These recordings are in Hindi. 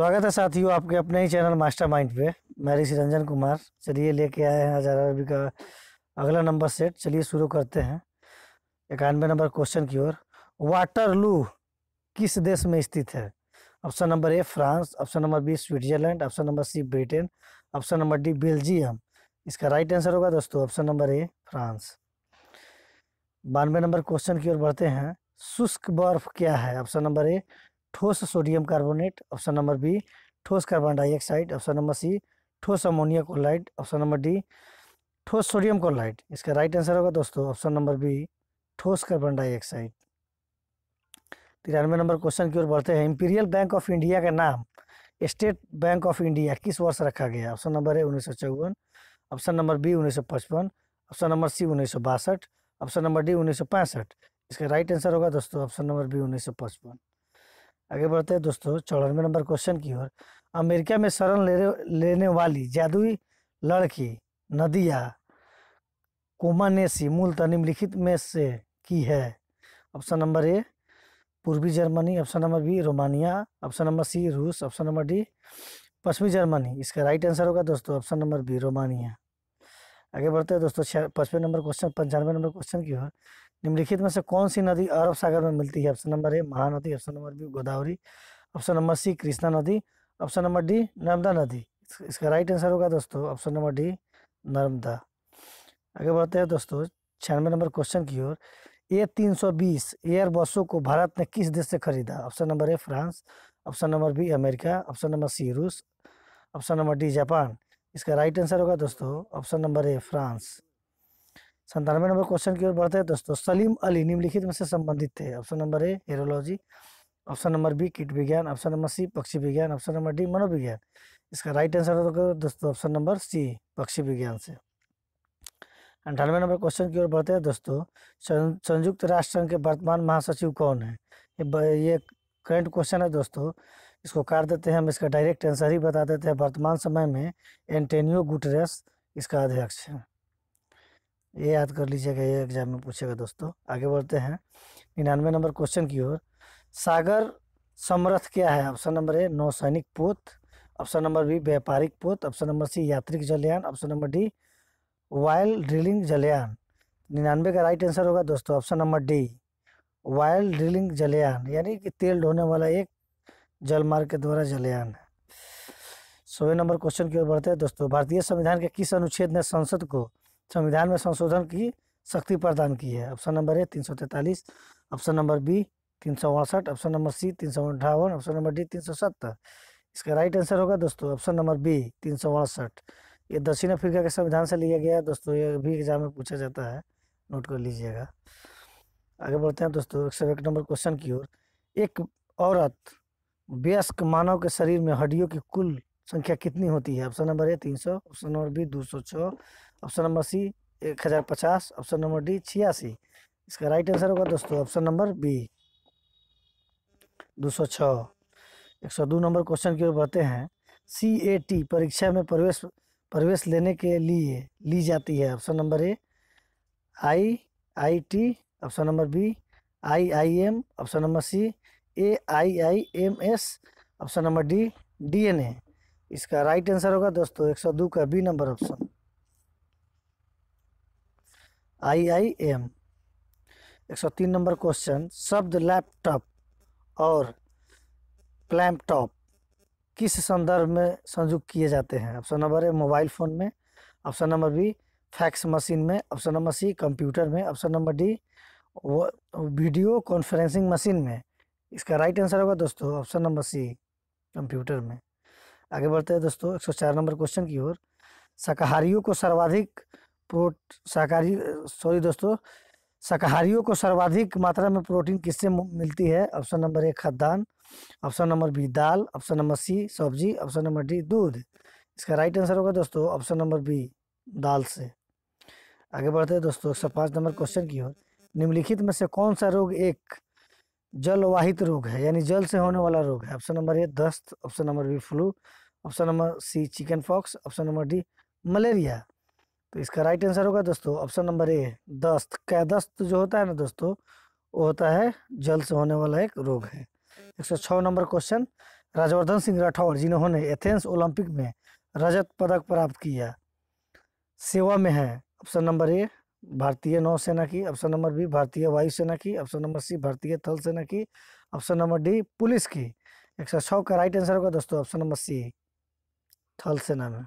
स्वागत है साथियों आपके अपने ही चैनल मास्टर माइंड पे मैं ऋषि रंजन कुमार चलिए लेके आए हैं हजार अरबी का अगला नंबर सेट चलिए शुरू करते हैं इक्यानवे नंबर क्वेश्चन की ओर वाटरलू किस देश में स्थित है option number A France option number B Switzerland option number C Britain option number D Belgium इसका राइट आंसर होगा दोस्तों ऑप्शन नंबर ए फ्रांस बानवे नंबर क्वेश्चन की ओर बढ़ते हैं शुष्क बर्फ क्या है ऑप्शन नंबर ए ठोस sodium carbonate option number B ठोस carbon dioxide option number C ठोस ammonia chloride option number D ठोस सोडियम क्लोराइड इसका राइट आंसर होगा दोस्तों ऑप्शन नंबर बी ठोस कार्बन डाइऑक्साइड तिरानवे नंबर क्वेश्चन की ओर बढ़ते हैं इंपीरियल बैंक ऑफ इंडिया का नाम स्टेट बैंक ऑफ इंडिया किस वर्ष रखा गया ऑप्शन नंबर ए उन्नीस ऑप्शन नंबर बी उन्नीस ऑप्शन नंबर सी उन्नीस ऑप्शन नंबर डी उन्नीस इसका राइट आंसर होगा दोस्तों ऑप्शन नंबर बी उन्नीस आगे बढ़ते हैं दोस्तों चौरानवे नंबर क्वेश्चन की ओर अमेरिका में शरण ले, लेने वाली जादुई लड़की नदिया कोमानेसी मूलतः निम्नलिखित में से की है ऑप्शन नंबर ए पूर्वी Germany option number B Romania option number C रूस ऑप्शन नंबर डी पश्चिमी जर्मनी इसका राइट आंसर होगा दोस्तों ऑप्शन नंबर बी रोमानिया आगे बढ़ते हैं दोस्तों पचपन नंबर क्वेश्चन पंचानवे नंबर क्वेश्चन की ओर निम्नलिखित में से कौन सी नदी अरब सागर में मिलती है option number A Mahanadi option number B Godavari option number C Krishna नदी ऑप्शन नंबर डी नर्मदा नदी इसका राइट आंसर होगा दोस्तों ऑप्शन नंबर डी नर्मदा आगे बढ़ते हैं दोस्तों छियानवे नंबर क्वेश्चन की ओर ए तीन सौ बीस एयर बसों को भारत ने किस देश से खरीदा option number A France option number B America option number C रूस ऑप्शन नंबर डी जापान इसका राइट आंसर होगा दोस्तों ऑप्शन नंबर ए फ्रांस संतानवे नंबर क्वेश्चन की ओर बढ़ते हैं दोस्तों सलीम अली निम्नलिखित में से संबंधित थे ऑप्शन नंबर ए हेरोलॉजी ऑप्शन नंबर बी कीट विज्ञान ऑप्शन नंबर सी पक्षी विज्ञान ऑप्शन नंबर डी मनोविज्ञान इसका राइट आंसर होगा दोस्तों ऑप्शन नंबर सी पक्षी विज्ञान से अंठानवे नंबर क्वेश्चन की ओर बढ़ते हैं दोस्तों संयुक्त राष्ट्र संघ के वर्तमान महासचिव कौन है ये ये करंट क्वेश्चन है दोस्तों इसको काट देते हैं हम इसका डायरेक्ट आंसर ही बता देते हैं वर्तमान समय में एंटेनियो गुटरेस इसका अध्यक्ष है ये याद कर लीजिएगा ये एग्जाम में पूछेगा दोस्तों आगे बढ़ते हैं निन्यानवे नंबर क्वेश्चन की ओर सागर समरथ क्या है ऑप्शन नंबर ए नौसैनिक पोत ऑप्शन नंबर बी व्यापारिक पोत ऑप्शन नंबर सी यात्रिक जलयान option number D oil drilling जलयान निन्यानवे का राइट आंसर होगा दोस्तों option number D oil drilling जलयान यानी कि तेल ढोने वाला एक जलमार्ग के द्वारा जलयान है सोवे नंबर क्वेश्चन की ओर बढ़ते हैं दोस्तों भारतीय संविधान के किस अनुच्छेद ने संसद को संविधान में संशोधन की शक्ति प्रदान की है ऑप्शन नंबर ए तीन सौ ऑप्शन नंबर बी तीन सौ ऑप्शन नंबर सी तीन ऑप्शन नंबर डी तीन इसका राइट आंसर होगा दोस्तों ऑप्शन नंबर बी तीन सौ ये दक्षिण अफ्रीका के संविधान से लिया गया है दोस्तों ये भी एग्जाम में पूछा जाता है नोट कर लीजिएगा आगे बढ़ते हैं दोस्तों एक सौ एक नंबर क्वेश्चन की ओर एक औरत वयस्क मानव के शरीर में हड्डियों की कुल संख्या कितनी होती है ऑप्शन नंबर ए तीन सौ ऑप्शन नंबर बी दो सौ ऑप्शन नंबर सी एक हज़ार पचास ऑप्शन नंबर डी छियासी इसका राइट आंसर होगा दोस्तों ऑप्शन नंबर बी दो सौ एक सौ दो नंबर क्वेश्चन की ओर बढ़ते हैं सी ए टी परीक्षा में प्रवेश प्रवेश लेने के लिए ली जाती है option number A I I T option number B I I M option number C A I I M S option number D D N A इसका राइट आंसर होगा दोस्तों एक सौ दो का B number option I I M एक सौ तीन नंबर क्वेश्चन शब्द लैपटॉप और क्लैम्पटॉप किस संदर्भ में संयुक्त किए जाते हैं option number A mobile phone में option number B fax machine में ऑप्शन नंबर सी कंप्यूटर में option number D video conferencing machine में इसका राइट आंसर होगा दोस्तों ऑप्शन नंबर सी कंप्यूटर में आगे बढ़ते हैं दोस्तों एक नंबर क्वेश्चन की ओर शाकाहारियों को सर्वाधिक प्रोट शाकाहारी सॉरी दोस्तों शाकाहारियों को सर्वाधिक मात्रा में प्रोटीन किससे मिलती है ऑप्शन नंबर एक खाद्यान्न ऑप्शन नंबर बी दाल ऑप्शन नंबर सी सब्जी ऑप्शन नंबर डी दूध इसका राइट आंसर होगा दोस्तों ऑप्शन नंबर बी दाल से आगे बढ़ते हैं दोस्तों एक सौ नंबर क्वेश्चन की ओर निम्नलिखित में से कौन सा रोग एक जलवाहित रोग है यानी जल से होने वाला रोग है ऑप्शन नंबर ए दस्त option number B flu option number C chicken pox option number D malaria तो इसका राइट आंसर होगा दोस्तों ऑप्शन नंबर ए दस्त क्या दस्त जो होता है ना दोस्तों वो होता है जल से होने वाला एक रोग है एक नंबर क्वेश्चन राजवर्धन सिंह राठौर जिन्होंने एथेंस ओलंपिक में रजत पदक प्राप्त किया सेवा में है ऑप्शन नंबर ए भारतीय नौसेना की ऑप्शन नंबर बी भारतीय वायुसेना की ऑप्शन नंबर सी भारतीय थल सेना की ऑप्शन नंबर डी पुलिस की एक सौ छः का राइट आंसर होगा दोस्तों ऑप्शन नंबर सी थल सेना में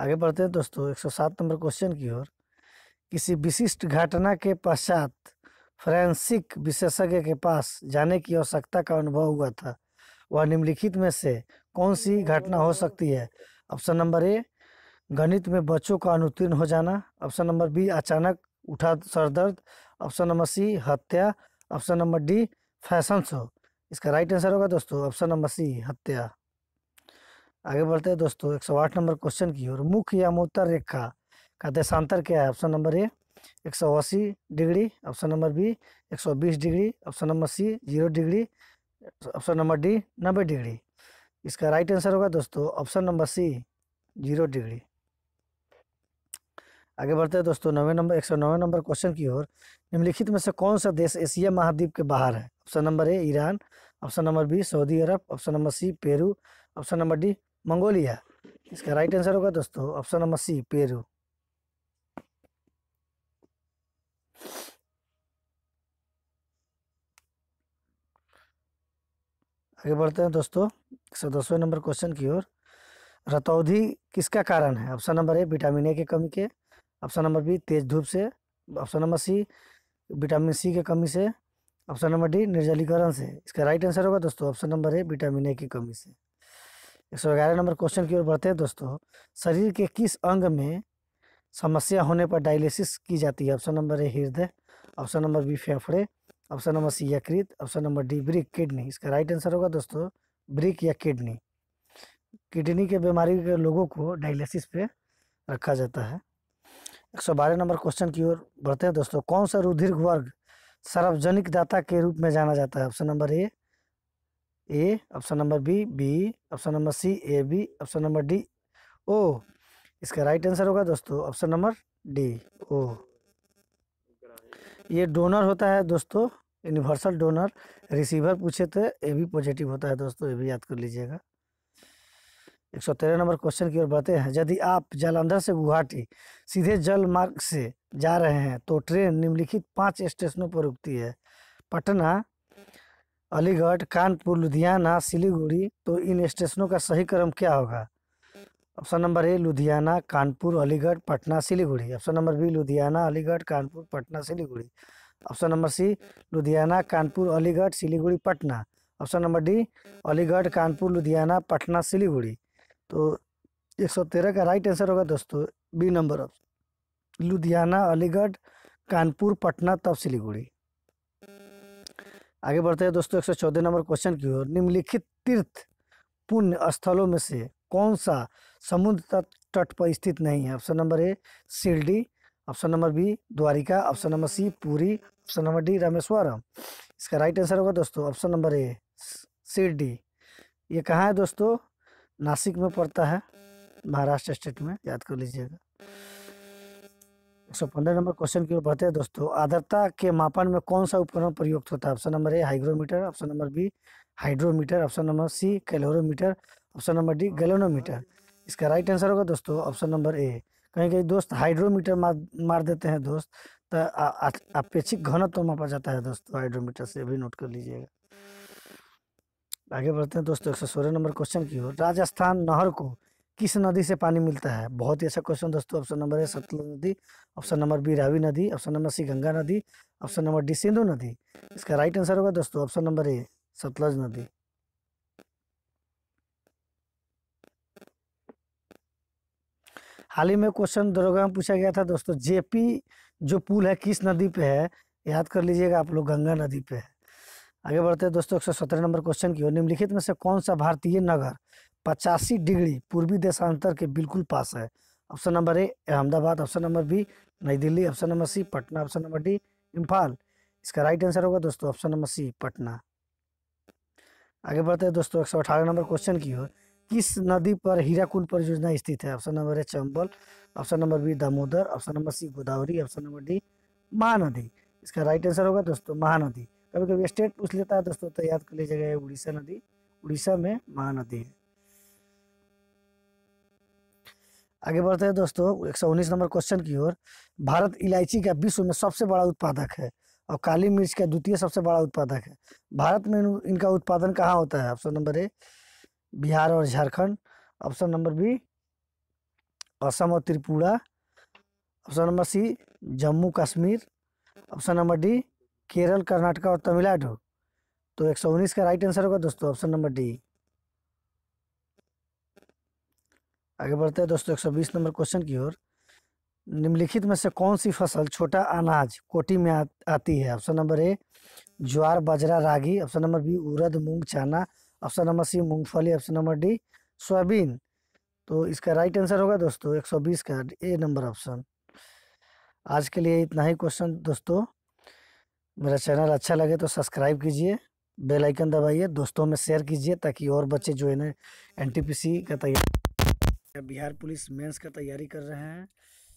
आगे बढ़ते हैं दोस्तों एक सौ सात नंबर क्वेश्चन की ओर किसी विशिष्ट घटना के पश्चात फ्रेंसिक विशेषज्ञ के पास जाने की आवश्यकता का अनुभव हुआ था वह निम्नलिखित में से कौन सी घटना हो सकती है ऑप्शन नंबर ए गणित में बच्चों का अनुत्तीर्ण हो जाना ऑप्शन नंबर बी अचानक उठा सरदर्द ऑप्शन नंबर सी हत्या option number D fashion show इसका राइट आंसर होगा दोस्तों ऑप्शन नंबर सी हत्या आगे बढ़ते हैं दोस्तों एक सौ आठ नंबर क्वेश्चन की ओर मुख्य या मोतर रेखा का देशांतर क्या है ऑप्शन नंबर ए एक सौ अस्सी डिग्री ऑप्शन नंबर बी एक सौ बीस degree option number C zero degree option number D नब्बे डिग्री इसका राइट आंसर होगा दोस्तों option number C zero degree आगे बढ़ते हैं दोस्तों नवे नंबर एक सौ नंबर क्वेश्चन की ओर निम्नलिखित में से कौन सा देश एशिया महाद्वीप के बाहर है option number A Iran option number B Saudi Arab option number C Peru option number D Mongolia इसका राइट आंसर होगा दोस्तों ऑप्शन नंबर सी पेरू आगे बढ़ते हैं दोस्तों एक सौ दसवें नंबर क्वेश्चन की ओर रतौधी किसका कारण है option number A vitamin A की कमी के ऑप्शन नंबर बी तेज धूप से option number C vitamin C की कमी से ऑप्शन नंबर डी निर्जलीकरण से इसका राइट आंसर होगा दोस्तों option number A vitamin A की कमी से एक सौ ग्यारह नंबर क्वेश्चन की ओर बढ़ते हैं दोस्तों शरीर के किस अंग में समस्या होने पर डायलिसिस की जाती है ऑप्शन नंबर ए हृदय ऑप्शन नंबर बी फेफड़े ऑप्शन नंबर सी यकृत ऑप्शन नंबर डी ब्रिक किडनी इसका राइट आंसर होगा दोस्तों ब्रिक या किडनी किडनी के बीमारी के लोगों को डायलिसिस पे रखा जाता है एक सौ बारह नंबर क्वेश्चन की ओर बढ़ते हैं दोस्तों कौन सा रुधिर वर्ग सार्वजनिक दाता के रूप में जाना जाता है option number A A option number B B option number C A B option number D O इसका राइट आंसर होगा दोस्तों ऑप्शन नंबर डी ओ ये डोनर होता है दोस्तों यूनिवर्सल डोनर रिसीवर पूछे तो ए भी पॉजिटिव होता है दोस्तों ये भी याद कर लीजिएगा एक सौ तेरह नंबर क्वेश्चन की ओर बढ़ते हैं यदि आप जालंधर से गुवाहाटी सीधे जल मार्ग से जा रहे हैं तो ट्रेन निम्नलिखित पांच स्टेशनों पर रुकती है पटना अलीगढ़ कानपुर लुधियाना सिलीगुड़ी तो इन स्टेशनों का सही क्रम क्या होगा option number A Ludhiana Kanpur Aligarh Patna Siliguri option number B Ludhiana Aligarh Kanpur Patna Siliguri option number C Ludhiana Kanpur Aligarh Siliguri Patna option number D Aligarh Kanpur Ludhiana Patna Siliguri तो 113 का राइट आंसर होगा दोस्तों B number option Ludhiana Aligarh Kanpur Patna तब सिलीगुड़ी आगे बढ़ते हैं दोस्तों 114 नंबर क्वेश्चन की ओर निम्नलिखित तीर्थ पुण्य स्थलों में से कौन सा समुद्र तट पर स्थित नहीं है option number A Shirdi option number B Dwarka option number C Puri option number D Rameswaram इसका राइट आंसर होगा दोस्तों ऑप्शन नंबर ए शिरडी ये कहाँ है दोस्तों नासिक में पड़ता है महाराष्ट्र स्टेट में याद कर लीजिएगा एक सौ पंद्रह नंबर क्वेश्चन की ओर बढ़ते हैं दोस्तों आर्द्रता के मापन में कौन सा उपकरण प्रयुक्त होता है option number A hygrometer option number B hydrometer option number C calorimeter option number D galvanometer इसका राइट आंसर होगा दोस्तों ऑप्शन नंबर ए कहीं कहीं दोस्त हाइड्रोमीटर मार मार देते हैं दोस्त तो अपेक्षिक घनत्व तो मापा जाता है दोस्तों हाइड्रोमीटर से भी नोट कर लीजिएगा आगे बढ़ते हैं दोस्तों एक सौ सोलह नंबर क्वेश्चन की ओर राजस्थान नहर को किस नदी से पानी मिलता है बहुत ही अच्छा क्वेश्चन दोस्तों ऑप्शन नंबर है सतलुज नदी ऑप्शन नंबर बी रावी नदी ऑप्शन नंबर सी गंगा नदी ऑप्शन नंबर डी सिंधु नदी इसका राइट आंसर होगा दोस्तों ऑप्शन नंबर ए सतलज नदी हाल ही में क्वेश्चन दरोगा में पूछा गया था दोस्तों जेपी जो पुल है किस नदी पे है याद कर लीजिएगा आप लोग गंगा नदी पे है आगे बढ़ते हैं दोस्तों एक सौ सत्रह नंबर क्वेश्चन की ओर निम्नलिखित में से कौन सा भारतीय नगर पचासी डिग्री पूर्वी देशांतर के बिल्कुल पास है option number A Ahmedabad option number B Nai Delhi option number C Patna option number D Imphal इसका राइट आंसर होगा दोस्तों ऑप्शन नंबर सी पटना आगे बढ़ते हैं दोस्तों एक सौ अठारह नंबर क्वेश्चन की ओर किस नदी पर हीराकुंड परियोजना स्थित है option number A Chambal option number B Damodar option number C Godavari option number D Mahanadi इसका राइट आंसर होगा दोस्तों महानदी कभी कभी स्टेट पूछ लेता है दोस्तों तो याद कर लीजिएगा ये उड़ीसा नदी उड़ीसा में महानदी है आगे बढ़ते हैं दोस्तों 119 नंबर क्वेश्चन की ओर भारत इलायची का विश्व में सबसे बड़ा उत्पादक है और काली मिर्च का द्वितीय सबसे बड़ा उत्पादक है भारत में इनका उत्पादन कहाँ होता है ऑप्शन नंबर ए बिहार और Jharkhand option number B Assam और Tripura option number C Jammu Kashmir option number D Kerala Karnataka और तमिलनाडु तो एक सौ उन्नीस का राइट आंसर होगा दोस्तों ऑप्शन नंबर डी आगे बढ़ते हैं दोस्तों एक सौ बीस नंबर क्वेश्चन की ओर निम्नलिखित में से कौन सी फसल छोटा अनाज कोटि में आ, आती है ऑप्शन नंबर ए ज्वार बाजरा रागी ऑप्शन नंबर बी उड़द मूंग चना ऑप्शन नंबर सी मूंगफली ऑप्शन नंबर डी सोयाबीन तो इसका राइट आंसर होगा दोस्तों 120 का ए नंबर ऑप्शन आज के लिए इतना ही क्वेश्चन दोस्तों मेरा चैनल अच्छा लगे तो सब्सक्राइब कीजिए बेल आइकन दबाइए दोस्तों में शेयर कीजिए ताकि और बच्चे जो है ना एनटीपीसी का तैयारी या बिहार पुलिस मेंस का तैयारी कर रहे हैं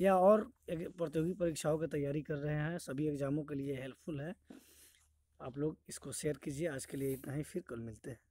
या और प्रतियोगी परीक्षाओं की तैयारी कर रहे हैं सभी एग्ज़ामों के लिए हेल्पफुल है आप लोग इसको शेयर कीजिए आज के लिए इतना ही फिर कल मिलते हैं